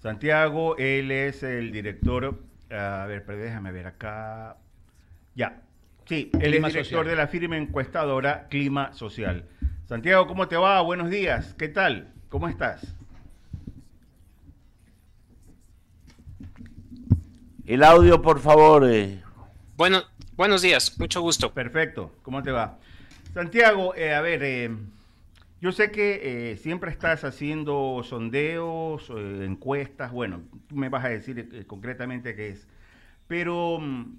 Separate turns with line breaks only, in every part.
Santiago, él es el director, a ver, pero déjame ver acá. Ya, sí, él es director de la firma encuestadora Clima Social. Santiago, ¿cómo te va? Buenos días, ¿qué tal? ¿Cómo estás?
El audio, por favor. Eh.
Bueno, buenos días, mucho gusto. Perfecto, ¿cómo te va? Santiago, eh, a ver, eh, yo sé que eh, siempre estás haciendo sondeos, eh, encuestas, bueno, me vas a decir eh, concretamente qué es, pero mm,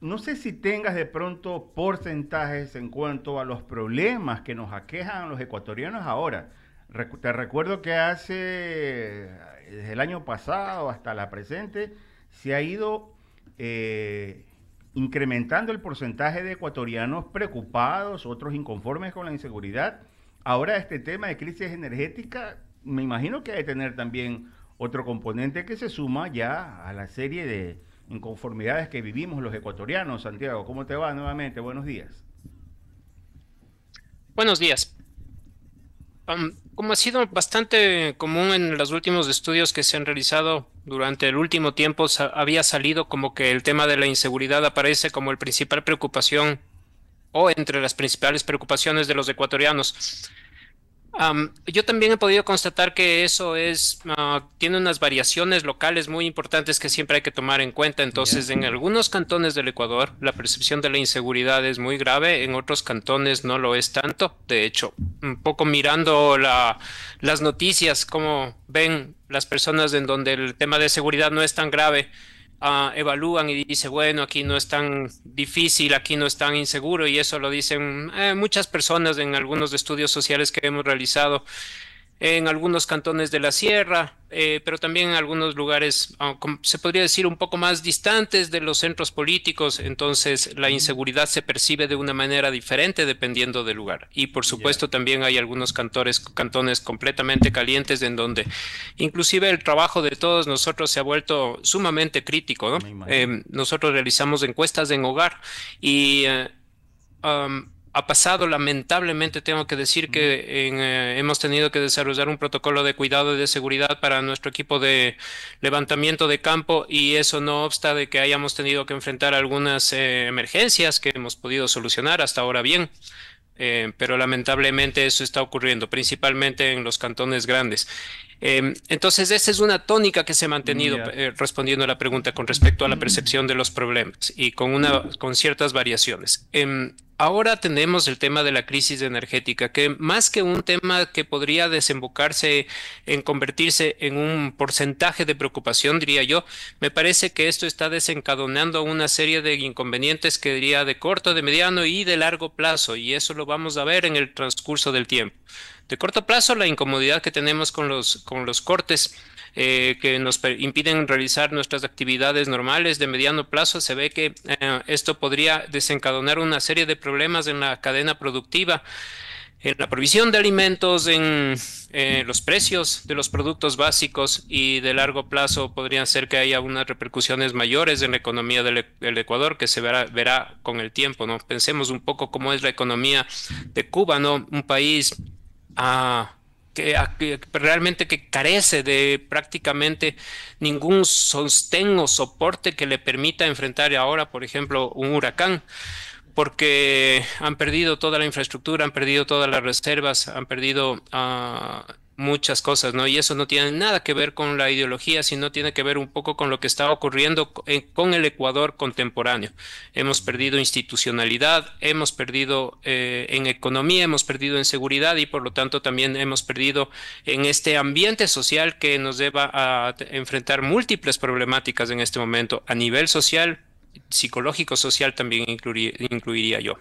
no sé si tengas de pronto porcentajes en cuanto a los problemas que nos aquejan los ecuatorianos ahora. te recuerdo que hace, desde el año pasado hasta la presente, se ha ido incrementando el porcentaje de ecuatorianos preocupados, otros inconformes con la inseguridad Ahora este tema de crisis energética, me imagino que hay de tener también otro componente que se suma ya a la serie de inconformidades que vivimos los ecuatorianos. Santiago, ¿cómo te va nuevamente? Buenos días.
Buenos días. como ha sido bastante común en los últimos estudios que se han realizado durante el último tiempo, había salido como que el tema de la inseguridad aparece como el principal preocupación o entre las principales preocupaciones de los ecuatorianos yo también he podido constatar que eso es, ah, tiene unas variaciones locales muy importantes que siempre hay que tomar en cuenta. Entonces, en algunos cantones del Ecuador, la percepción de la inseguridad es muy grave, en otros cantones no lo es tanto. De hecho, un poco mirando las noticias, cómo ven las personas en donde el tema de seguridad no es tan grave, Ah, evalúan y dice bueno, aquí no es tan difícil, aquí no es tan inseguro, y eso lo dicen eh, muchas personas en algunos estudios sociales que hemos realizado en algunos cantones de la sierra, eh, pero también en algunos lugares, ah, se podría decir, un poco más distantes de los centros políticos, entonces la inseguridad se percibe de una manera diferente dependiendo del lugar. Y por supuesto también hay algunos cantores, cantones completamente calientes en donde inclusive el trabajo de todos nosotros se ha vuelto sumamente crítico. Em, nosotros realizamos encuestas en hogar y... Eh, ha pasado, lamentablemente tengo que decir que eh, hemos tenido que desarrollar un protocolo de cuidado y de seguridad para nuestro equipo de levantamiento de campo y eso no obsta de que hayamos tenido que enfrentar algunas eh, emergencias que hemos podido solucionar hasta ahora bien. Eh, pero lamentablemente eso está ocurriendo, principalmente en los cantones grandes. Em, entonces, esa es una tónica que se ha mantenido eh, respondiendo a la pregunta con respecto a la percepción de los problemas y con, una, con ciertas variaciones. Em, ahora tenemos el tema de la crisis energética, que más que un tema que podría desembocarse en convertirse en un porcentaje de preocupación, diría yo, me parece que esto está desencadenando una serie de inconvenientes que diría de corto, de mediano y de largo plazo, y eso lo vamos a ver en el transcurso del tiempo de corto plazo, la incomodidad que tenemos con los, con los cortes eh, que nos impiden realizar nuestras actividades normales de mediano plazo, se ve que eh, esto podría desencadenar una serie de problemas en la cadena productiva en la provisión de alimentos, en eh, los precios de los productos básicos y de largo plazo podrían ser que haya unas repercusiones mayores en la economía del, Ecuador que se verá, verá, con el tiempo, ¿no? Pensemos un poco cómo es la economía de Cuba, ¿no? Un país a, que, realmente que carece de prácticamente ningún sostén o soporte que le permita enfrentar ahora, por ejemplo, un huracán porque han perdido toda la infraestructura, han perdido todas las reservas, han perdido ah, muchas cosas, ¿no? Y eso no tiene nada que ver con la ideología, sino tiene que ver un poco con lo que está ocurriendo con el Ecuador contemporáneo. Hemos perdido institucionalidad, hemos perdido eh, en economía, hemos perdido en seguridad y por lo tanto también hemos perdido en este ambiente social que nos lleva a enfrentar múltiples problemáticas en este momento a nivel social, psicológico, social también incluiría yo.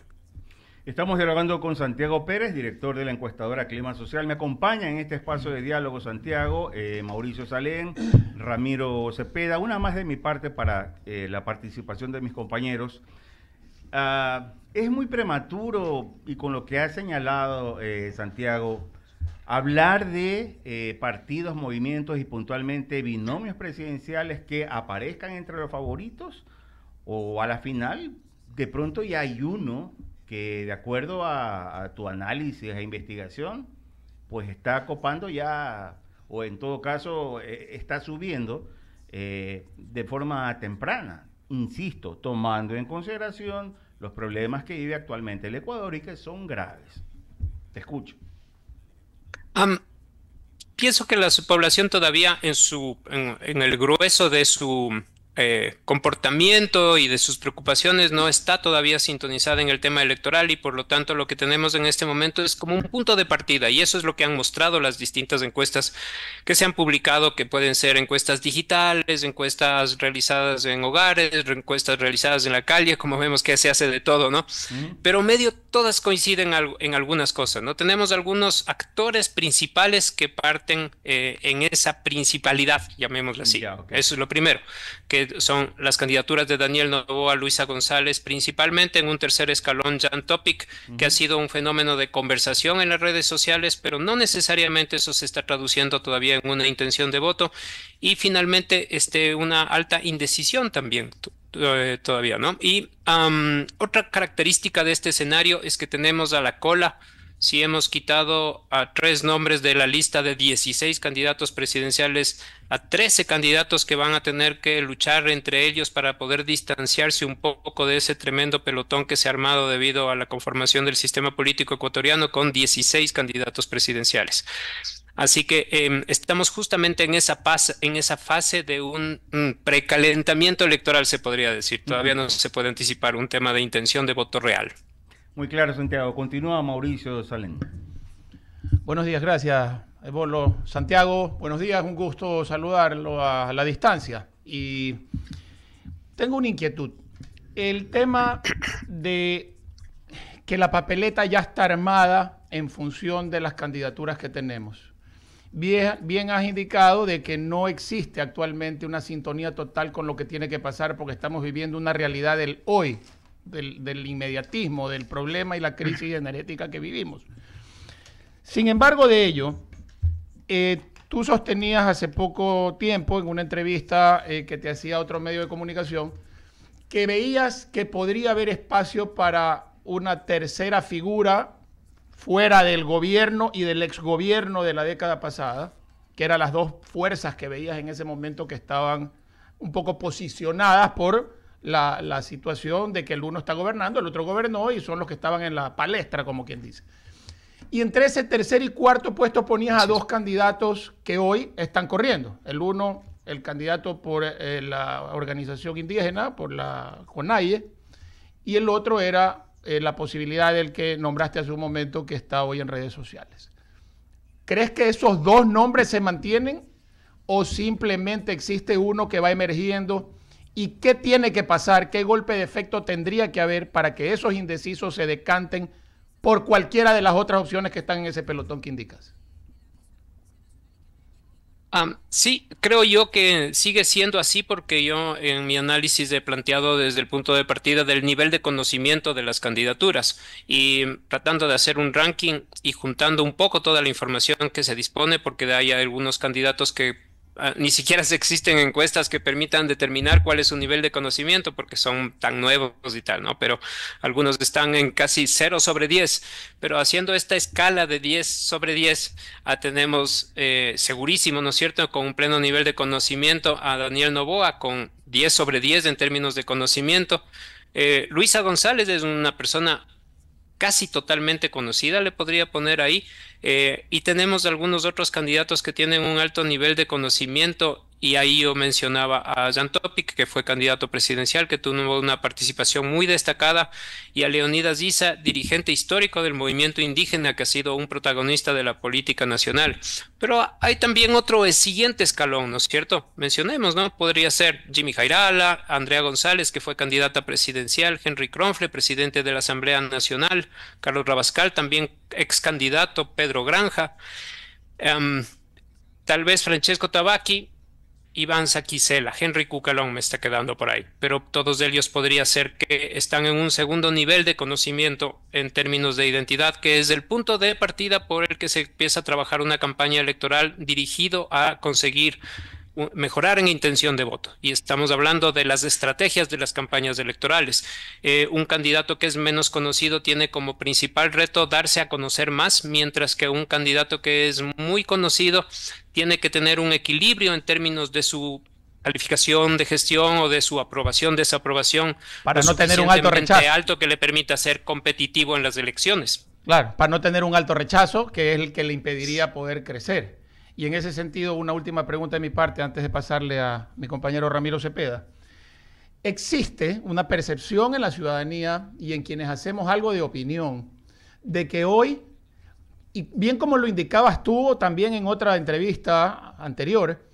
Estamos dialogando con Santiago Pérez, director de la encuestadora Clima Social. Me acompaña en este espacio de diálogo Santiago, eh, Mauricio Salén, Ramiro Cepeda. Una más de mi parte para eh, la participación de mis compañeros. Ah, es muy prematuro y con lo que ha señalado eh, Santiago, hablar de partidos, movimientos y puntualmente binomios presidenciales que aparezcan entre los favoritos o a la final, de pronto ya hay uno que de acuerdo a, tu análisis e investigación, pues está copando ya, o en todo caso, eh, está subiendo eh, de forma temprana, insisto, tomando en consideración los problemas que vive actualmente el Ecuador y que son graves.
Te escucho. pienso que la población todavía en, su, en el grueso de su eh, comportamiento y de sus preocupaciones no está todavía sintonizada en el tema electoral y por lo tanto lo que tenemos en este momento es como un punto de partida y eso es lo que han mostrado las distintas encuestas que se han publicado, que pueden ser encuestas digitales, encuestas realizadas en hogares, encuestas realizadas en la calle, como vemos que se hace de todo, ¿no? Pero medio todas coinciden en algunas cosas, ¿no? Tenemos algunos actores principales que parten eh, en esa principalidad, llamémoslo así. Eso es lo primero que son las candidaturas de Daniel Novoa, Luisa González, principalmente en un tercer escalón Jan Topic, que ha sido un fenómeno de conversación en las redes sociales, pero no necesariamente eso se está traduciendo todavía en una intención de voto. Y finalmente, este, una alta indecisión también eh, todavía, ¿no? Y otra característica de este escenario es que tenemos a la cola si hemos quitado a tres nombres de la lista de 16 candidatos presidenciales, a 13 candidatos que van a tener que luchar entre ellos para poder distanciarse un poco de ese tremendo pelotón que se ha armado debido a la conformación del sistema político ecuatoriano con 16 candidatos presidenciales. Así que em, estamos justamente en esa fase de un mm, precalentamiento electoral, se podría decir. Todavía no se puede anticipar un tema de intención de voto real.
Muy claro, Santiago. Continúa Mauricio Salén. Buenos días, gracias, Bolo. Santiago, buenos días, un gusto saludarlo a la distancia. Y tengo una inquietud. El tema de que la papeleta ya está armada en función de las candidaturas que tenemos. Bien, bien, has indicado de que no existe actualmente una sintonía total con lo que tiene que pasar porque estamos viviendo una realidad del hoy del, del inmediatismo, del problema y la crisis energética que vivimos. Sin embargo de ello, eh, tú sostenías hace poco tiempo en una entrevista eh, que te hacía otro medio de comunicación que veías que podría haber espacio para una tercera figura fuera del gobierno y del exgobierno de la década pasada, que eran las dos fuerzas que veías en ese momento que estaban un poco posicionadas por la, situación de que el uno está gobernando, el otro gobernó y son los que estaban en la palestra, como quien dice. Y entre ese tercer y cuarto puesto ponías a dos candidatos que hoy están corriendo. El uno, el candidato por eh, la organización indígena, por la CONAIE, y el otro era eh, la posibilidad del que nombraste hace un momento que está hoy en redes sociales. ¿Crees que esos dos nombres se mantienen o simplemente existe uno que va emergiendo ¿Y qué tiene que pasar? ¿Qué golpe de efecto tendría que haber para que esos indecisos se decanten por cualquiera de las otras opciones que están en ese pelotón que indicas?
sí, creo yo que sigue siendo así porque yo en mi análisis he planteado desde el punto de partida del nivel de conocimiento de las candidaturas y tratando de hacer un ranking y juntando un poco toda la información que se dispone porque hay algunos candidatos que Ah, ni siquiera existen encuestas que permitan determinar cuál es su nivel de conocimiento porque son tan nuevos y tal, ¿no? Pero algunos están en casi 0 sobre 10, pero haciendo esta escala de 10 sobre 10, ah, tenemos eh, segurísimo, ¿no es cierto?, con un pleno nivel de conocimiento a Daniel Novoa con 10 sobre 10 en términos de conocimiento. Eh, Luisa González es una persona casi totalmente conocida, le podría poner ahí, eh, y tenemos algunos otros candidatos que tienen un alto nivel de conocimiento y ahí yo mencionaba a Jan Topic, que fue candidato presidencial, que tuvo una participación muy destacada, y a Leonidas Issa, dirigente histórico del movimiento indígena, que ha sido un protagonista de la política nacional. Pero hay también otro eh, siguiente escalón, ¿no es cierto? Mencionemos, ¿no? Podría ser Jimmy Jairala, Andrea González, que fue candidata presidencial, Henry Kronfle, presidente de la Asamblea Nacional, Carlos Rabascal, también ex candidato, Pedro Granja. Em, tal vez Francesco Tabacchi, Iván Saquicela, Henry Cucalón me está quedando por ahí, pero todos ellos podría ser que están en un segundo nivel de conocimiento en términos de identidad, que es el punto de partida por el que se empieza a trabajar una campaña electoral dirigido a conseguir mejorar en intención de voto. Y estamos hablando de las estrategias de las campañas electorales. Eh, un candidato que es menos conocido tiene como principal reto darse a conocer más, mientras que un candidato que es muy conocido tiene que tener un equilibrio en términos de su calificación de gestión o de su aprobación, desaprobación, para no tener un alto rechazo. alto que le permita ser competitivo en las elecciones.
Claro, para no tener un alto rechazo, que es el que le impediría poder crecer. Y en ese sentido, una última pregunta de mi parte antes de pasarle a mi compañero Ramiro Cepeda. Existe una percepción en la ciudadanía y en quienes hacemos algo de opinión de que hoy, y bien como lo indicabas tú también en otra entrevista anterior,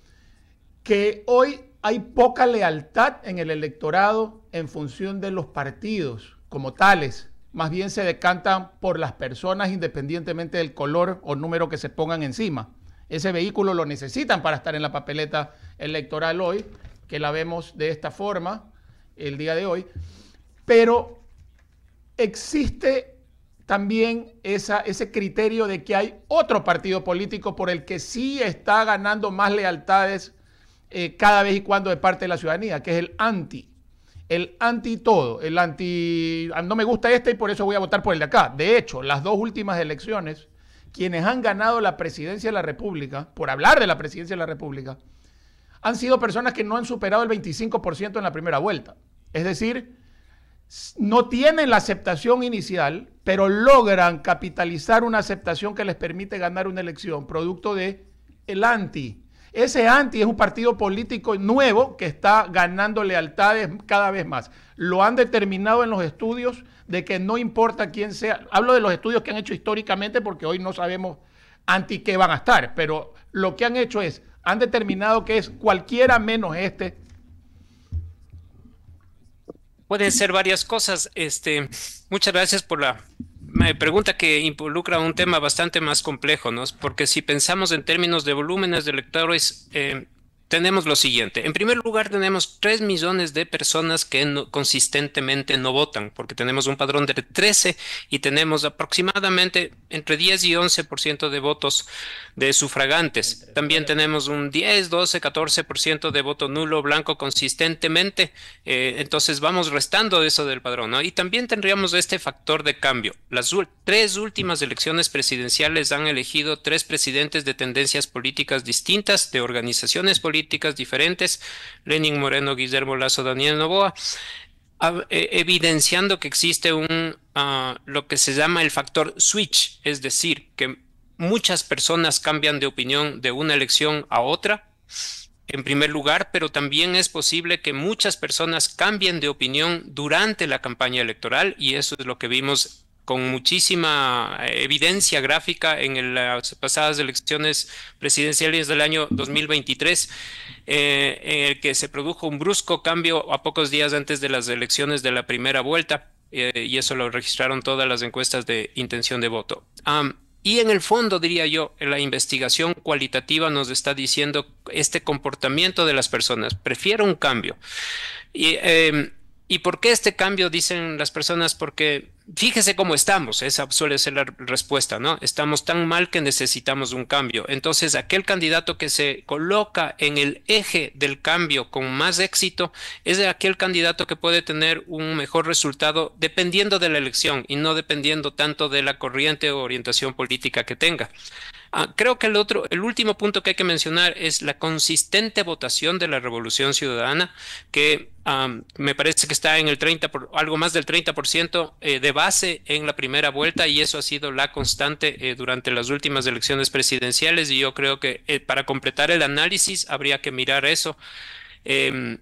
que hoy hay poca lealtad en el electorado en función de los partidos como tales. Más bien se decantan por las personas independientemente del color o número que se pongan encima. Ese vehículo lo necesitan para estar en la papeleta electoral hoy, que la vemos de esta forma el día de hoy. Pero existe también esa, ese criterio de que hay otro partido político por el que sí está ganando más lealtades eh, cada vez y cuando de parte de la ciudadanía, que es el anti. El anti todo, el anti... Ah, no me gusta este y por eso voy a votar por el de acá. De hecho, las dos últimas elecciones quienes han ganado la presidencia de la República, por hablar de la presidencia de la República, han sido personas que no han superado el 25% en la primera vuelta. Es decir, no tienen la aceptación inicial, pero logran capitalizar una aceptación que les permite ganar una elección, producto de el anti. Ese anti es un partido político nuevo que está ganando lealtades cada vez más. Lo han determinado en los estudios de que no importa quién sea, hablo de los estudios que han hecho históricamente porque hoy no sabemos anti qué van a estar, pero lo que han hecho es, han determinado que es cualquiera menos este.
Pueden ser varias cosas. Este, muchas gracias por la pregunta que involucra un tema bastante más complejo, ¿no? Porque si pensamos en términos de volúmenes de lectores, eh, tenemos lo siguiente. En primer lugar, tenemos 3 millones de personas que consistentemente no votan, porque tenemos un padrón de 13 y tenemos aproximadamente entre 10 y 11% de votos de sufragantes. También tenemos un 10, 12, 14% de voto nulo blanco consistentemente. Eh, entonces vamos restando eso del padrón. Y también tendríamos este factor de cambio. Las tres últimas elecciones presidenciales han elegido tres presidentes de tendencias políticas distintas, de organizaciones políticas políticas diferentes, Lenin Moreno, Guillermo Lazo, Daniel Novoa, e-, evidenciando que existe un, ah, lo que se llama el factor switch, es decir, que muchas personas cambian de opinión de una elección a otra, en primer lugar, pero también es posible que muchas personas cambien de opinión durante la campaña electoral y eso es lo que vimos con muchísima eh, evidencia gráfica en las pasadas elecciones presidenciales del año 2023, eh, en el que se produjo un brusco cambio a pocos días antes de las elecciones de la primera vuelta, eh, y eso lo registraron todas las encuestas de intención de voto. y en el fondo, diría yo, la investigación cualitativa nos está diciendo este comportamiento de las personas. Prefiero un cambio. Y, em, ¿Y por qué este cambio? Dicen las personas, porque fíjese cómo estamos, esa suele ser la respuesta, ¿no? Estamos tan mal que necesitamos un cambio. Entonces, aquel candidato que se coloca en el eje del cambio con más éxito es aquel candidato que puede tener un mejor resultado dependiendo de la elección y no dependiendo tanto de la corriente o orientación política que tenga. Ah, creo que el otro, el último punto que hay que mencionar es la consistente votación de la Revolución Ciudadana, que me parece que está en el 30 por, algo más del 30% eh, de base en la primera vuelta y eso ha sido la constante eh, durante las últimas elecciones presidenciales y yo creo que eh, para completar el análisis habría que mirar eso. Em,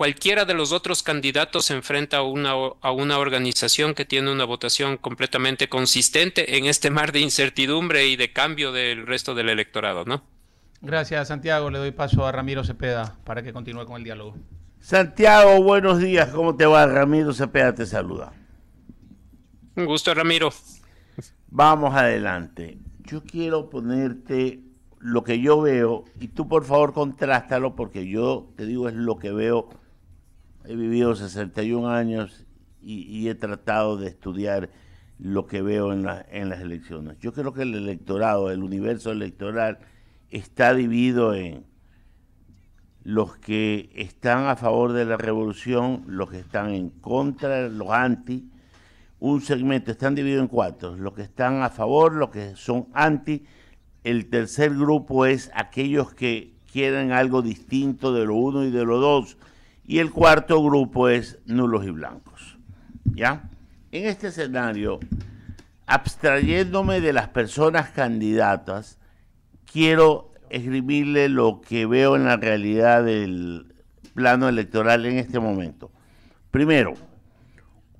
cualquiera de los otros candidatos se enfrenta a una, a una organización que tiene una votación completamente consistente en este mar de incertidumbre y de cambio del resto del electorado, ¿no?
Gracias, Santiago. Le doy paso a Ramiro Cepeda para que continúe con el diálogo.
Santiago, buenos días. ¿Cómo te va? Ramiro Cepeda te saluda.
Un gusto, Ramiro.
Vamos adelante. Yo quiero ponerte lo que yo veo y tú por favor contrástalo porque yo te digo es lo que veo he vivido 61 años y, he tratado de estudiar lo que veo en, en las elecciones. Yo creo que el electorado, el universo electoral, está dividido en los que están a favor de la revolución, los que están en contra, los anti. Un segmento, están divididos en cuatro, los que están a favor, los que son anti. El tercer grupo es aquellos que quieren algo distinto de lo uno y de lo dos y el cuarto grupo es nulos y blancos. ¿Ya? En este escenario, abstrayéndome de las personas candidatas, quiero escribirle lo que veo en la realidad del plano electoral en este momento. Primero,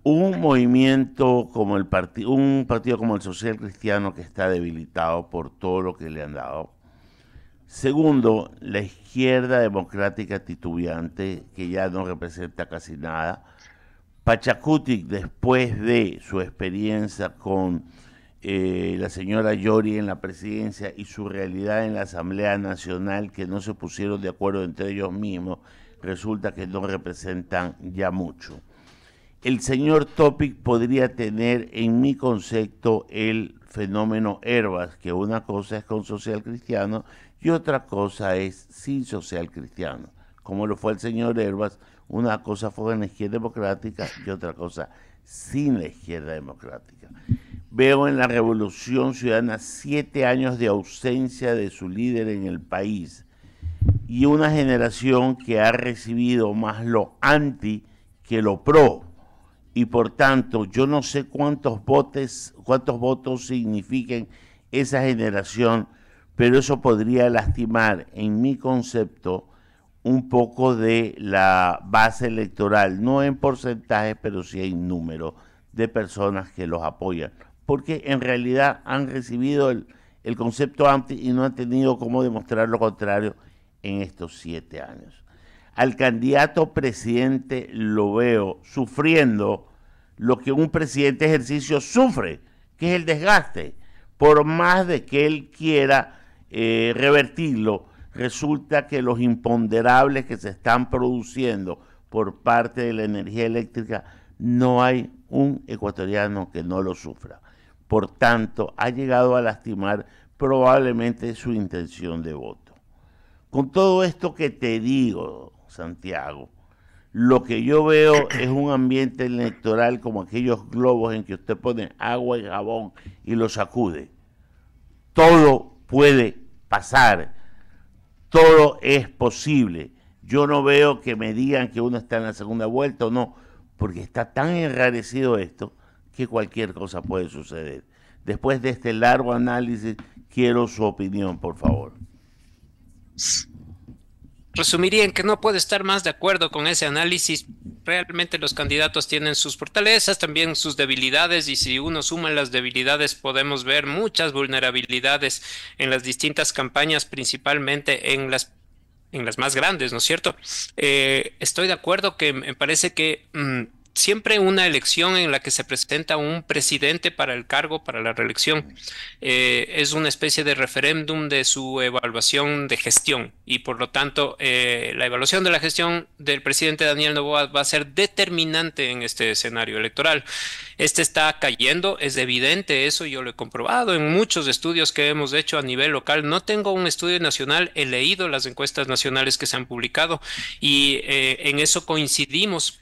un movimiento como el partido, un partido como el social cristiano que está debilitado por todo lo que le han dado Segundo, la izquierda democrática titubeante, que ya no representa casi nada. Pachacutic, después de su experiencia con eh, la señora Yori en la presidencia y su realidad en la Asamblea Nacional, que no se pusieron de acuerdo entre ellos mismos, resulta que no representan ya mucho. El señor Topic podría tener, en mi concepto, el fenómeno Herbas, que una cosa es con social cristiano y otra cosa es sin social cristiano, como lo fue el señor Herbas, una cosa fue en la izquierda democrática y otra cosa sin la izquierda democrática. Veo en la revolución ciudadana siete años de ausencia de su líder en el país y una generación que ha recibido más lo anti que lo pro. Y por tanto, yo no sé cuántos votos, cuántos votos signifiquen esa generación pero eso podría lastimar, en mi concepto, un poco de la base electoral, no en porcentajes, pero sí en número de personas que los apoyan, porque en realidad han recibido el, el concepto antes y no han tenido cómo demostrar lo contrario en estos siete años. Al candidato presidente lo veo sufriendo lo que un presidente ejercicio sufre, que es el desgaste, por más de que él quiera eh, revertirlo, resulta que los imponderables que se están produciendo por parte de la energía eléctrica, no hay un ecuatoriano que no lo sufra. Por tanto, ha llegado a lastimar probablemente su intención de voto. Con todo esto que te digo, Santiago, lo que yo veo es un ambiente electoral como aquellos globos en que usted pone agua y jabón y lo sacude. Todo puede pasar, todo es posible. Yo no veo que me digan que uno está en la segunda vuelta o no, porque está tan enrarecido esto que cualquier cosa puede suceder. Después de este largo análisis, quiero su opinión, por favor
resumiría en que no puedo estar más de acuerdo con ese análisis. Realmente los candidatos tienen sus fortalezas, también sus debilidades y si uno suma las debilidades podemos ver muchas vulnerabilidades en las distintas campañas, principalmente en las en las más grandes, ¿no es cierto? Eh, estoy de acuerdo que me parece que mm, siempre una elección en la que se presenta un presidente para el cargo, para la reelección. Eh, es una especie de referéndum de su evaluación de gestión y por lo tanto eh, la evaluación de la gestión del presidente Daniel Novoa va a ser determinante en este escenario electoral. Este está cayendo, es evidente eso, yo lo he comprobado en muchos estudios que hemos hecho a nivel local. No tengo un estudio nacional, he leído las encuestas nacionales que se han publicado y eh, en eso coincidimos.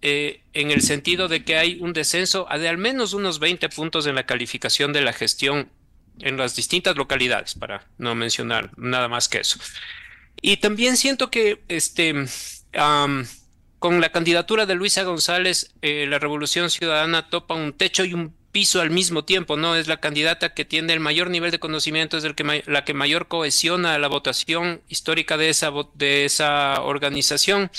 Eh, en el sentido de que hay un descenso de al menos unos 20 puntos en la calificación de la gestión en las distintas localidades, para no mencionar nada más que eso. Y también siento que este, con la candidatura de Luisa González, eh, la Revolución Ciudadana topa un techo y un al mismo tiempo, ¿no? Es la candidata que tiene el mayor nivel de conocimiento, es que la que mayor cohesiona la votación histórica de esa, de esa organización,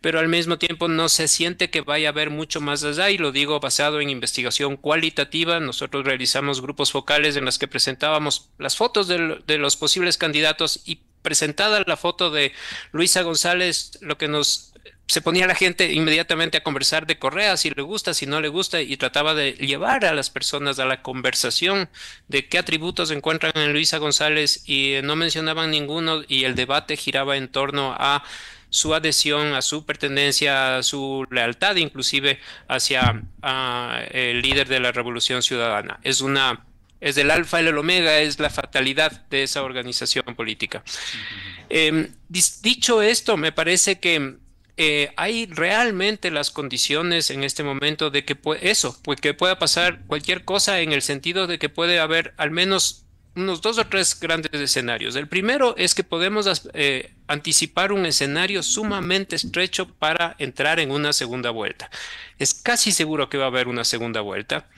pero al mismo tiempo no se siente que vaya a haber mucho más allá, y lo digo basado en investigación cualitativa. Nosotros realizamos grupos focales en los que presentábamos las fotos de los posibles candidatos y presentada la foto de Luisa González, lo que nos se ponía la gente inmediatamente a conversar de Correa, si le gusta, si no le gusta, y trataba de llevar a las personas a la conversación de qué atributos encuentran en Luisa González y eh, no mencionaban ninguno y el debate giraba en torno a su adhesión, a su pertenencia, a su lealtad inclusive hacia ah, el líder de la Revolución Ciudadana. Es una es del alfa y el omega, es la fatalidad de esa organización política. Em, dicho esto, me parece que eh, hay realmente las condiciones en este momento de que eso, pues que pueda pasar cualquier cosa en el sentido de que puede haber al menos unos dos o tres grandes escenarios. El primero es que podemos eh, anticipar un escenario sumamente estrecho para entrar en una segunda vuelta. Es casi seguro que va a haber una segunda vuelta.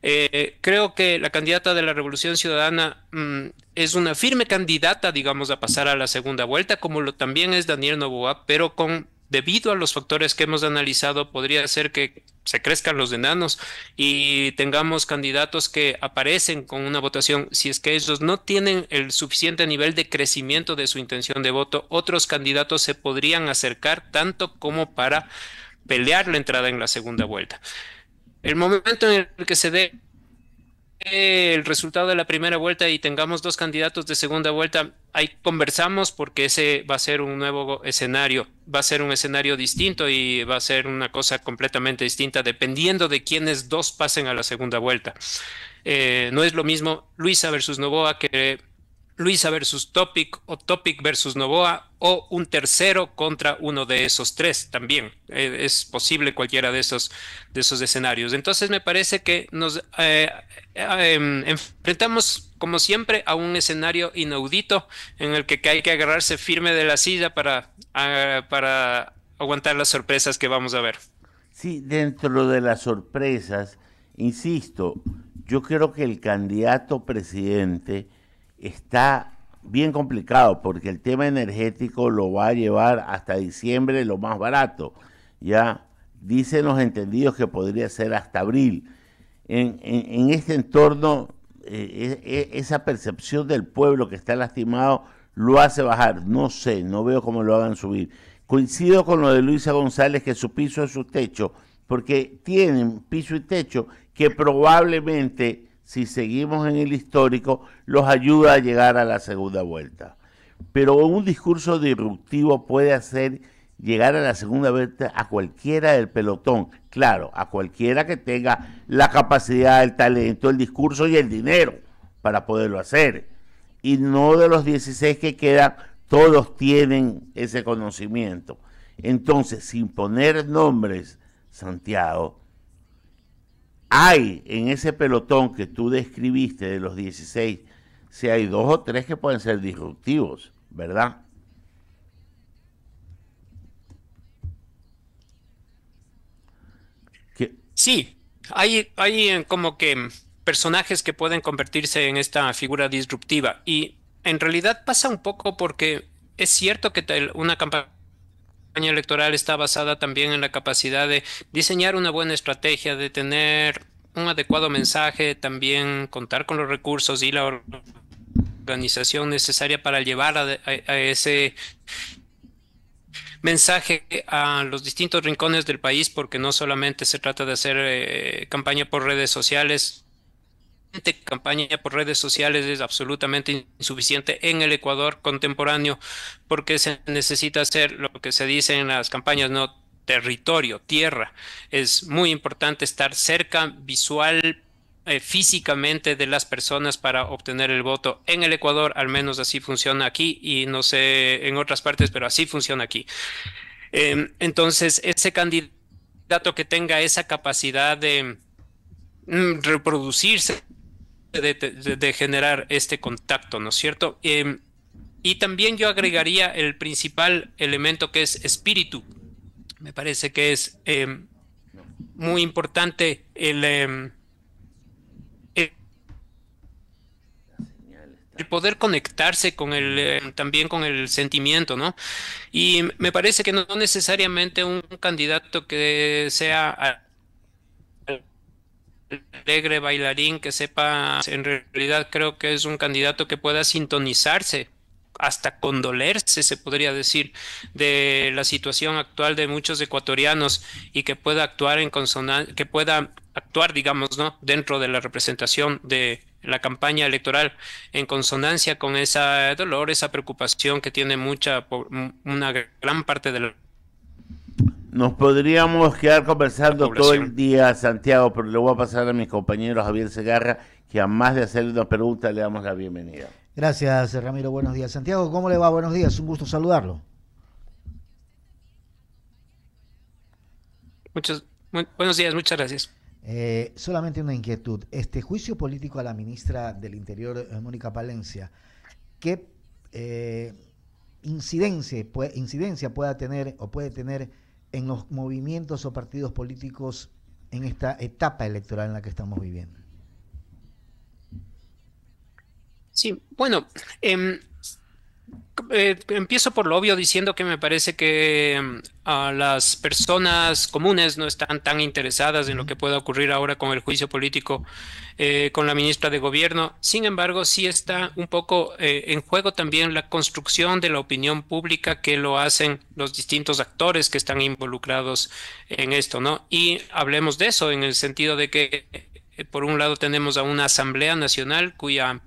Eh, creo que la candidata de la Revolución Ciudadana mm, es una firme candidata, digamos, a pasar a la segunda vuelta, como lo también es Daniel Novoa, pero con debido a los factores que hemos analizado, podría ser que se crezcan los enanos y tengamos candidatos que aparecen con una votación, si es que ellos no tienen el suficiente nivel de crecimiento de su intención de voto, otros candidatos se podrían acercar tanto como para pelear la entrada en la segunda vuelta. El momento en el que se dé el resultado de la primera vuelta y tengamos dos candidatos de segunda vuelta, ahí conversamos porque ese va a ser un nuevo escenario, va a ser un escenario distinto y va a ser una cosa completamente distinta dependiendo de quiénes dos pasen a la segunda vuelta. Eh, no es lo mismo Luisa versus Novoa que Luisa versus Topic o Topic versus Novoa o un tercero contra uno de esos tres también. Eh, es posible cualquiera de esos, de esos escenarios. Entonces me parece que nos eh, em, enfrentamos como siempre a un escenario inaudito en el que hay que agarrarse firme de la silla para, ah, para aguantar las sorpresas que vamos a ver.
Sí, dentro de las sorpresas, insisto, yo creo que el candidato presidente está bien complicado porque el tema energético lo va a llevar hasta diciembre lo más barato. Ya dicen los entendidos que podría ser hasta abril. En, este entorno, eh, e, e, esa percepción del pueblo que está lastimado lo hace bajar. No sé, no veo cómo lo hagan subir. Coincido con lo de Luisa González, que su piso es su techo, porque tienen piso y techo que probablemente si seguimos en el histórico, los ayuda a llegar a la segunda vuelta. Pero un discurso disruptivo puede hacer llegar a la segunda vuelta a cualquiera del pelotón, claro, a cualquiera que tenga la capacidad, el talento, el discurso y el dinero para poderlo hacer. Y no de los 16 que quedan, todos tienen ese conocimiento. Entonces, sin poner nombres, Santiago, hay en ese pelotón que tú describiste de los 16, si hay dos o tres que pueden ser disruptivos, ¿verdad?
Sí, hay, hay eh, como que personajes que pueden convertirse en esta figura disruptiva y en realidad pasa un poco porque es cierto que una campaña la campaña electoral está basada también en la capacidad de diseñar una buena estrategia, de tener un adecuado mensaje, también contar con los recursos y la organización necesaria para llevar a, ese mensaje a los distintos rincones del país, porque no solamente se trata de hacer eh, campaña por redes sociales, campaña por redes sociales es absolutamente insuficiente en el Ecuador contemporáneo porque se necesita hacer lo que se dice en las campañas, no territorio, tierra. Es muy importante estar cerca visual, eh, físicamente de las personas para obtener el voto. En el Ecuador al menos así funciona aquí y no sé en otras partes, pero así funciona aquí. Em, entonces, ese candidato que tenga esa capacidad de mm, reproducirse de, generar este contacto, ¿no es cierto? Em, y también yo agregaría el principal elemento que es espíritu. Me parece que es em, muy importante em, el, poder conectarse con también con el sentimiento, ¿no? Y me parece que no necesariamente un candidato que sea alegre bailarín que sepa, en realidad creo que es un candidato que pueda sintonizarse hasta condolerse, se podría decir, de la situación actual de muchos ecuatorianos y que pueda actuar en consonancia, que pueda actuar, digamos, ¿no? dentro de la representación de la campaña electoral en consonancia con esa dolor, esa preocupación que tiene mucha una gran parte de la
nos podríamos quedar conversando todo el día, Santiago, pero le voy a pasar a mis compañeros Javier Segarra, que a más de hacerle una pregunta le damos la bienvenida.
Gracias, Ramiro. Buenos días. Santiago, ¿cómo le va? Buenos días. Un gusto saludarlo.
Muchos, buenos días, muchas gracias.
Eh, solamente una inquietud. Este juicio político a la ministra del Interior, eh, Mónica Palencia, ¿qué eh, incidencia, incidencia pueda tener o puede tener en los movimientos o partidos políticos en esta etapa electoral en la que estamos viviendo?
Sí, bueno, em, eh, empiezo por lo obvio diciendo que me parece que mm, a las personas comunes no están tan interesadas en lo que pueda ocurrir ahora con el juicio político eh, con la ministra de Gobierno. Sin embargo, sí está un poco eh, en juego también la construcción de la opinión pública que lo hacen los distintos actores que están involucrados en esto, ¿no? Y hablemos de eso en el sentido de que, por un lado, tenemos a una Asamblea Nacional cuya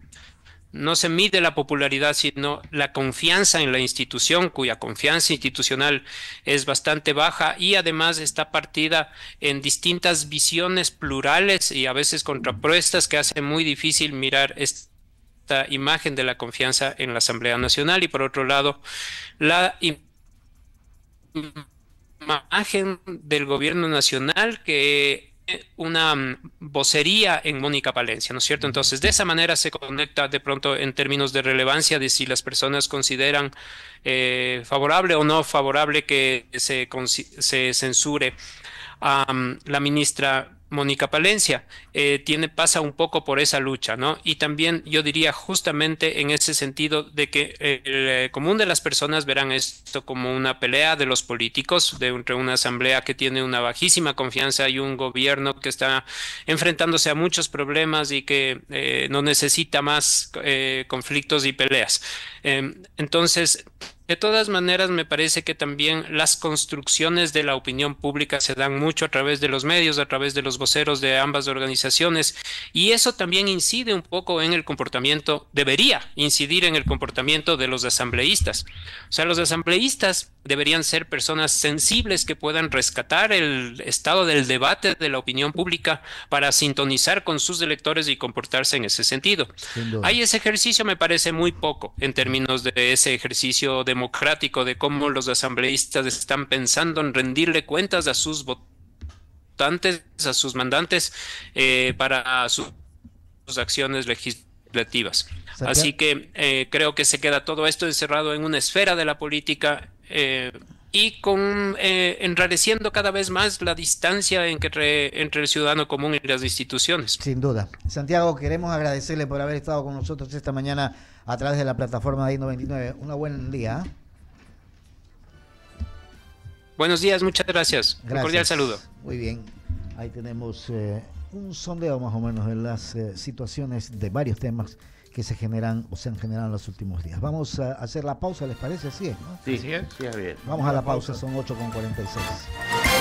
no se mide la popularidad, sino la confianza en la institución, cuya confianza institucional es bastante baja y además está partida en distintas visiones plurales y a veces contrapuestas que hace muy difícil mirar esta imagen de la confianza en la Asamblea Nacional y por otro lado la imagen del gobierno nacional que una mm, vocería en Mónica Palencia, ¿no es cierto? Entonces, de esa manera se conecta de pronto en términos de relevancia de si las personas consideran eh, favorable o no favorable que se, censure a mm, la ministra Mónica Palencia, eh, tiene, pasa un poco por esa lucha, ¿no? Y también yo diría justamente en ese sentido de que eh, el común de las personas verán esto como una pelea de los políticos, de entre una asamblea que tiene una bajísima confianza y un gobierno que está enfrentándose a muchos problemas y que eh, no necesita más conflictos y peleas. Em, entonces, de todas maneras, me parece que también las construcciones de la opinión pública se dan mucho a través de los medios, a través de los voceros de ambas organizaciones, y eso también incide un poco en el comportamiento, debería incidir en el comportamiento de los asambleístas. O sea, los asambleístas deberían ser personas sensibles que puedan rescatar el estado del debate de la opinión pública para sintonizar con sus electores y comportarse en ese sentido. Ahí ese ejercicio me parece muy poco en términos de ese ejercicio democrático de cómo los asambleístas están pensando en rendirle cuentas a sus votantes, a sus mandantes, eh, para sus, acciones legislativas Así que eh, creo que se queda todo esto encerrado en una esfera de la política eh, y con eh, enrareciendo cada vez más la distancia entre el ciudadano común y las instituciones. Sin duda.
Santiago, queremos agradecerle por haber estado con nosotros esta mañana a través de la plataforma de 99 Un buen día. ¿ah?
Buenos días, muchas gracias. Un cordial saludo. Muy bien.
Ahí tenemos eh, un sondeo más o menos de las situaciones de varios temas que se generan o se han generado en los últimos días. Vamos a hacer la pausa, ¿les parece? Así Sí, sí,
es, bien.
Vamos a la pausa, son 8.46. con 46.